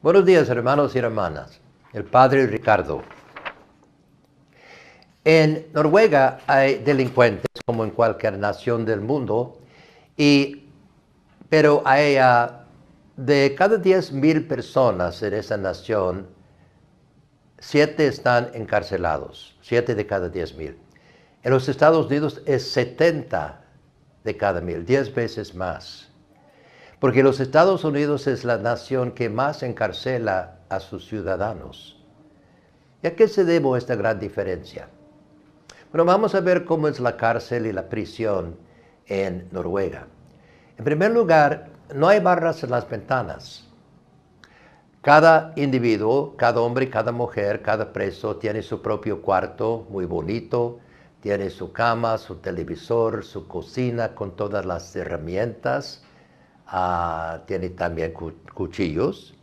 Buenos días hermanos y hermanas, el padre Ricardo. En Noruega hay delincuentes como en cualquier nación del mundo, y, pero hay de cada 10.000 personas en esa nación, 7 están encarcelados, 7 de cada 10.000. En los Estados Unidos es 70 de cada 1.000, 10 veces más. Porque los Estados Unidos es la nación que más encarcela a sus ciudadanos. ¿Y a qué se debe esta gran diferencia? Bueno, vamos a ver cómo es la cárcel y la prisión en Noruega. En primer lugar, no hay barras en las ventanas. Cada individuo, cada hombre, cada mujer, cada preso tiene su propio cuarto muy bonito, tiene su cama, su televisor, su cocina con todas las herramientas, Ah, tiene también cuchillos.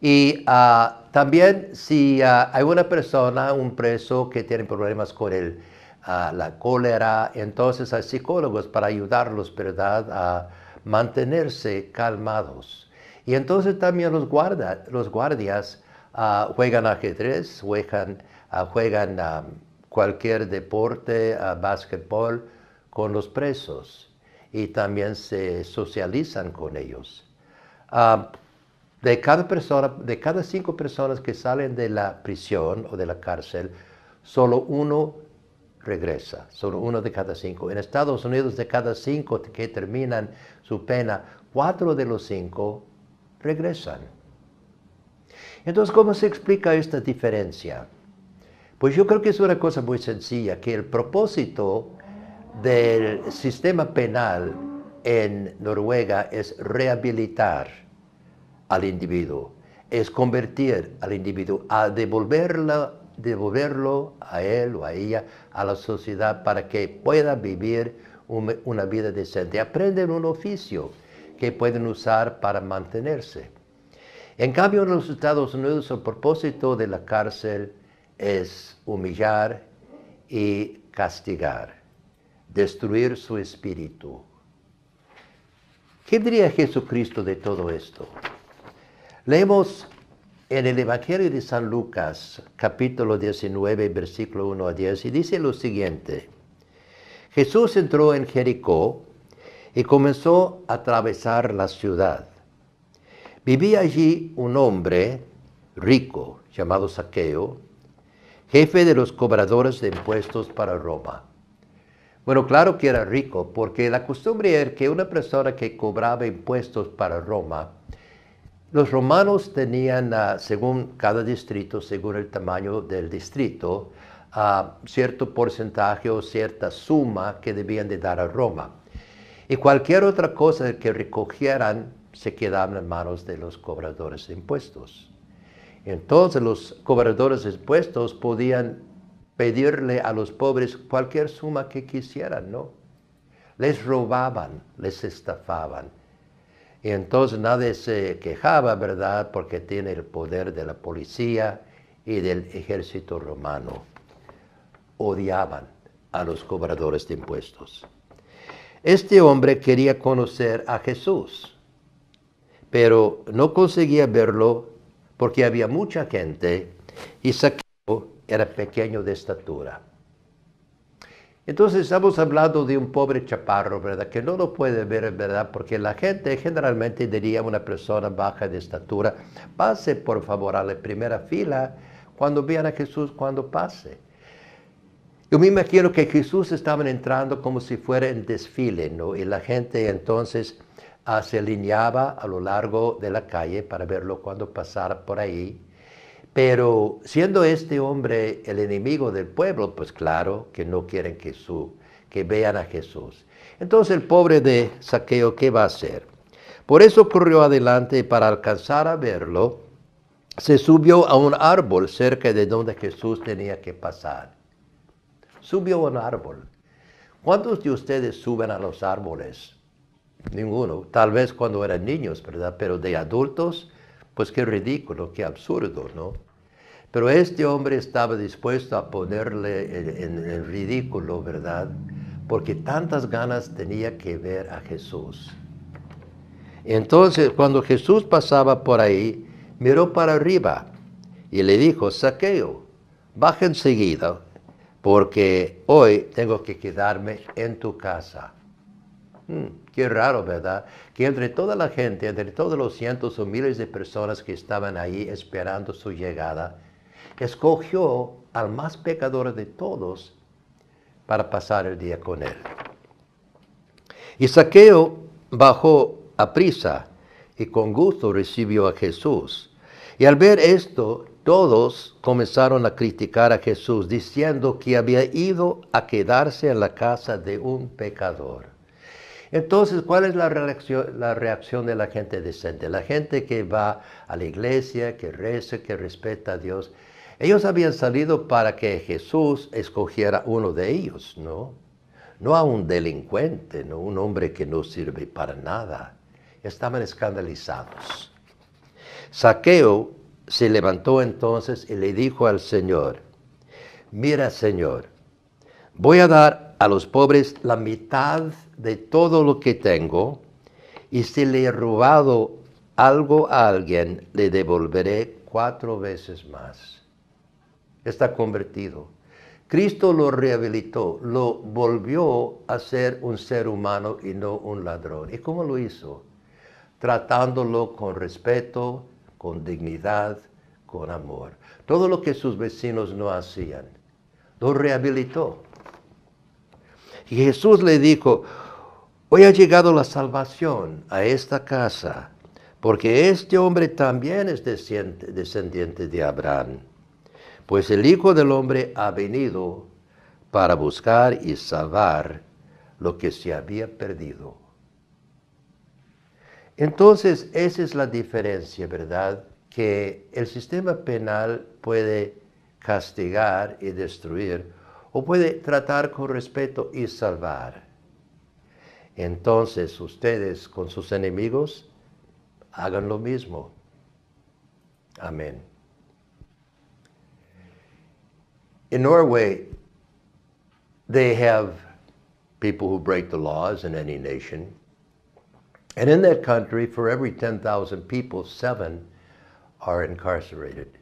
Y ah, también si ah, hay una persona, un preso que tiene problemas con la cólera, entonces hay psicólogos para ayudarlos, ¿verdad?, a mantenerse calmados. Y entonces también los, guarda, los guardias juegan ajedrez, juegan, juegan cualquier deporte, básquetbol, con los presos y también se socializan con ellos. Ah, de cada persona, de cada cinco personas que salen de la prisión o de la cárcel, solo uno regresa, solo uno de cada cinco. En Estados Unidos, de cada cinco que terminan su pena, cuatro de los cinco regresan. Entonces, ¿cómo se explica esta diferencia? Pues yo creo que es una cosa muy sencilla, que el propósito del sistema penal en Noruega es rehabilitar al individuo, es convertir al individuo, a devolverlo, a él o a ella, a la sociedad, para que pueda vivir una vida decente. Aprenden un oficio que pueden usar para mantenerse. En cambio, en los Estados Unidos el propósito de la cárcel es humillar y castigar destruir su espíritu. ¿Qué diría Jesucristo de todo esto? Leemos en el Evangelio de San Lucas, capítulo 19, versículo 1 a 10, y dice lo siguiente. Jesús entró en Jericó y comenzó a atravesar la ciudad. Vivía allí un hombre rico llamado Saqueo, jefe de los cobradores de impuestos para Roma. Bueno, claro que era rico, porque la costumbre era que una persona que cobraba impuestos para Roma, los romanos tenían, ah, según cada distrito, según el tamaño del distrito, cierto porcentaje o cierta suma que debían de dar a Roma. Y cualquier otra cosa que recogieran se quedaba en manos de los cobradores de impuestos. Entonces los cobradores de impuestos podían pedirle a los pobres cualquier suma que quisieran, ¿no? Les robaban, les estafaban. Y entonces nadie se quejaba, ¿verdad? Porque tiene el poder de la policía y del ejército romano. Odiaban a los cobradores de impuestos. Este hombre quería conocer a Jesús, pero no conseguía verlo porque había mucha gente y saqueó era pequeño de estatura. Entonces estamos hablando de un pobre chaparro, ¿verdad? Que no lo puede ver, ¿verdad? Porque la gente generalmente diría a una persona baja de estatura, pase por favor a la primera fila cuando vean a Jesús cuando pase. Yo me imagino que Jesús estaba entrando como si fuera en desfile, ¿no? Y la gente entonces ah, se alineaba a lo largo de la calle para verlo cuando pasara por ahí. Pero siendo este hombre el enemigo del pueblo, pues claro que no quieren que, su, que vean a Jesús. Entonces el pobre de Saqueo, ¿qué va a hacer? Por eso corrió adelante y para alcanzar a verlo. Se subió a un árbol cerca de donde Jesús tenía que pasar. Subió a un árbol. ¿Cuántos de ustedes suben a los árboles? Ninguno. Tal vez cuando eran niños, ¿verdad? Pero de adultos, pues qué ridículo, qué absurdo, ¿no? Pero este hombre estaba dispuesto a ponerle en, ridículo, ¿verdad? Porque tantas ganas tenía que ver a Jesús. Entonces, cuando Jesús pasaba por ahí, miró para arriba y le dijo, saqueo, baja enseguida, porque hoy tengo que quedarme en tu casa. Hmm, qué raro, ¿verdad? Que entre toda la gente, entre todos los cientos o miles de personas que estaban ahí esperando su llegada, escogió al más pecador de todos para pasar el día con él. Y Saqueo bajó a prisa y con gusto recibió a Jesús. Y al ver esto, todos comenzaron a criticar a Jesús, diciendo que había ido a quedarse en la casa de un pecador. Entonces, ¿cuál es la reacción, la reacción de la gente decente? La gente que va a la iglesia, que reza, que respeta a Dios, ellos habían salido para que Jesús escogiera uno de ellos, ¿no? No a un delincuente, ¿no? Un hombre que no sirve para nada. Estaban escandalizados. Saqueo se levantó entonces y le dijo al Señor, mira Señor, voy a dar a los pobres la mitad de todo lo que tengo, y si le he robado algo a alguien, le devolveré cuatro veces más está convertido. Cristo lo rehabilitó, lo volvió a ser un ser humano y no un ladrón. ¿Y cómo lo hizo? Tratándolo con respeto, con dignidad, con amor. Todo lo que sus vecinos no hacían, lo rehabilitó. Y Jesús le dijo, hoy ha llegado la salvación a esta casa, porque este hombre también es descendiente de Abraham pues el Hijo del Hombre ha venido para buscar y salvar lo que se había perdido. Entonces, esa es la diferencia, ¿verdad? Que el sistema penal puede castigar y destruir, o puede tratar con respeto y salvar. Entonces, ustedes con sus enemigos, hagan lo mismo. Amén. in Norway, they have people who break the laws in any nation. And in that country, for every 10,000 people, seven are incarcerated.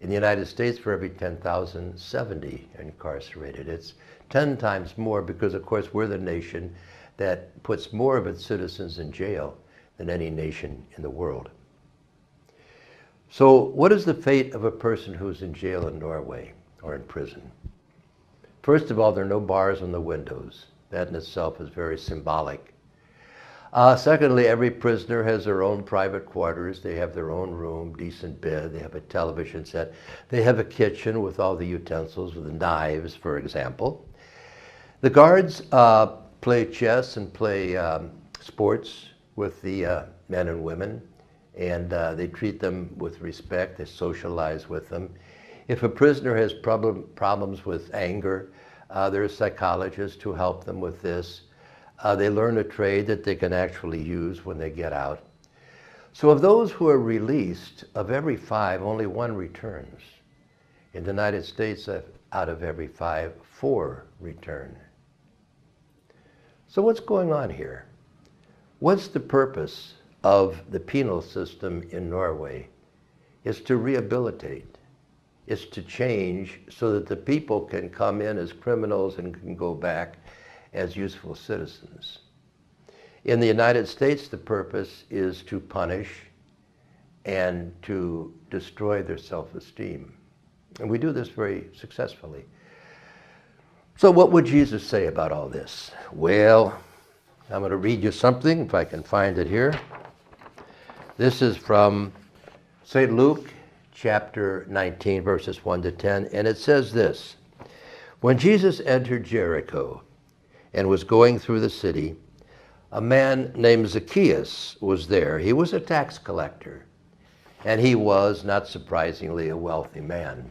In the United States, for every 10,000, 70 are incarcerated. It's 10 times more because, of course, we're the nation that puts more of its citizens in jail than any nation in the world. So what is the fate of a person who's in jail in Norway? or in prison. First of all, there are no bars on the windows. That in itself is very symbolic. Uh, secondly, every prisoner has their own private quarters. They have their own room, decent bed. They have a television set. They have a kitchen with all the utensils, with the knives, for example. The guards uh, play chess and play um, sports with the uh, men and women, and uh, they treat them with respect. They socialize with them. If a prisoner has problem, problems with anger, uh, are psychologists who help them with this. Uh, they learn a trade that they can actually use when they get out. So of those who are released, of every five, only one returns. In the United States, uh, out of every five, four return. So what's going on here? What's the purpose of the penal system in Norway? Is to rehabilitate is to change so that the people can come in as criminals and can go back as useful citizens. In the United States, the purpose is to punish and to destroy their self-esteem. And we do this very successfully. So what would Jesus say about all this? Well, I'm going to read you something, if I can find it here. This is from St. Luke chapter 19, verses 1 to 10, and it says this When Jesus entered Jericho and was going through the city, a man named Zacchaeus was there. He was a tax collector, and he was, not surprisingly, a wealthy man.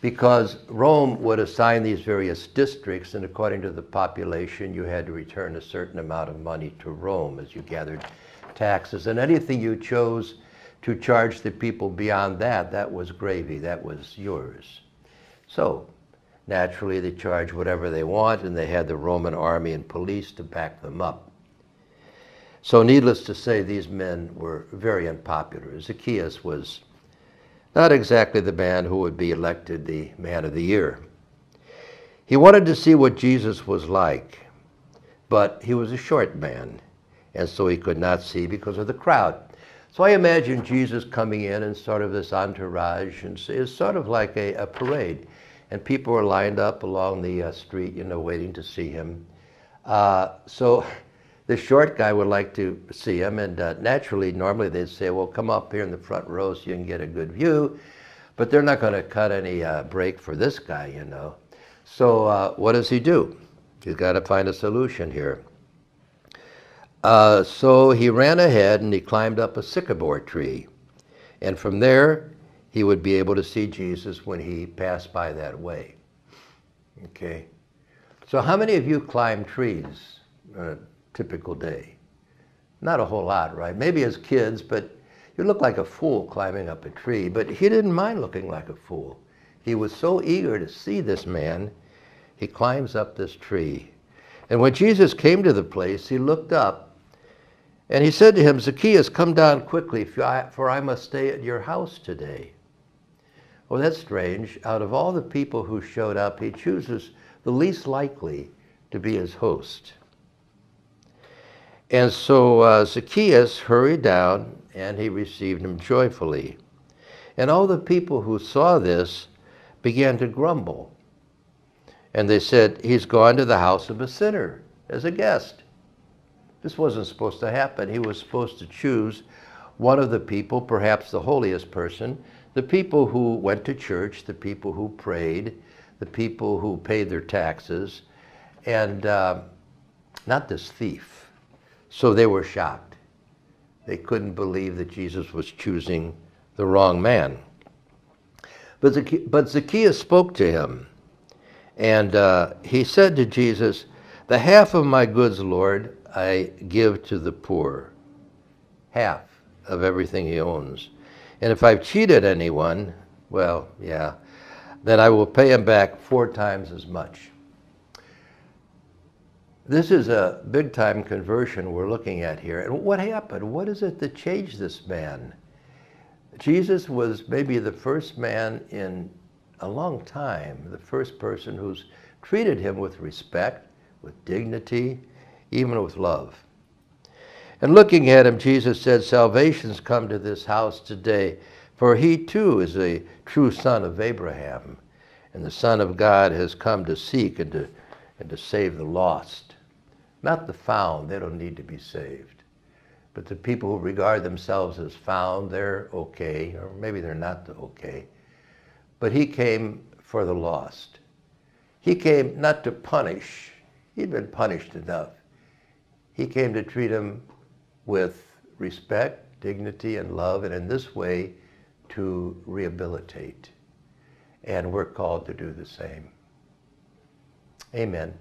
Because Rome would assign these various districts, and according to the population, you had to return a certain amount of money to Rome as you gathered taxes. And anything you chose to charge the people beyond that, that was gravy, that was yours. So naturally they charge whatever they want, and they had the Roman army and police to back them up. So needless to say, these men were very unpopular. Zacchaeus was not exactly the man who would be elected the man of the year. He wanted to see what Jesus was like, but he was a short man, and so he could not see because of the crowd. So I imagine Jesus coming in and sort of this entourage, and it's sort of like a, a parade. And people are lined up along the uh, street, you know, waiting to see him. Uh, so the short guy would like to see him, and uh, naturally, normally they'd say, well, come up here in the front row so you can get a good view. But they're not going to cut any uh, break for this guy, you know. So uh, what does he do? He's got to find a solution here. Uh, so he ran ahead and he climbed up a sycamore tree. And from there, he would be able to see Jesus when he passed by that way. Okay. So, how many of you climb trees on a typical day? Not a whole lot, right? Maybe as kids, but you look like a fool climbing up a tree. But he didn't mind looking like a fool. He was so eager to see this man, he climbs up this tree. And when Jesus came to the place, he looked up and he said to him, Zacchaeus, come down quickly, for I must stay at your house today. Well, that's strange. Out of all the people who showed up, he chooses the least likely to be his host. And so uh, Zacchaeus hurried down, and he received him joyfully. And all the people who saw this began to grumble. And they said, He's gone to the house of a sinner as a guest. This wasn't supposed to happen. He was supposed to choose one of the people, perhaps the holiest person, the people who went to church, the people who prayed, the people who paid their taxes, and uh, not this thief. So they were shocked. They couldn't believe that Jesus was choosing the wrong man. But, Zacchaeus, but Zacchaeus spoke to him, and uh, he said to Jesus, The half of my goods, Lord, I give to the poor, half of everything he owns. And if I've cheated anyone, well, yeah, then I will pay him back four times as much. This is a big time conversion we're looking at here. And what happened? What is it that changed this man? Jesus was maybe the first man in a long time, the first person who's treated him with respect, with dignity, even with love. And looking at him, Jesus said, Salvation's come to this house today, for he too is a true son of Abraham. And the Son of God has come to seek and to, and to save the lost. Not the found, they don't need to be saved. But the people who regard themselves as found, they're okay, or maybe they're not okay. But he came for the lost. He came not to punish, he'd been punished enough. He came to treat him with respect, dignity, and love, and in this way to rehabilitate. And we're called to do the same. Amen.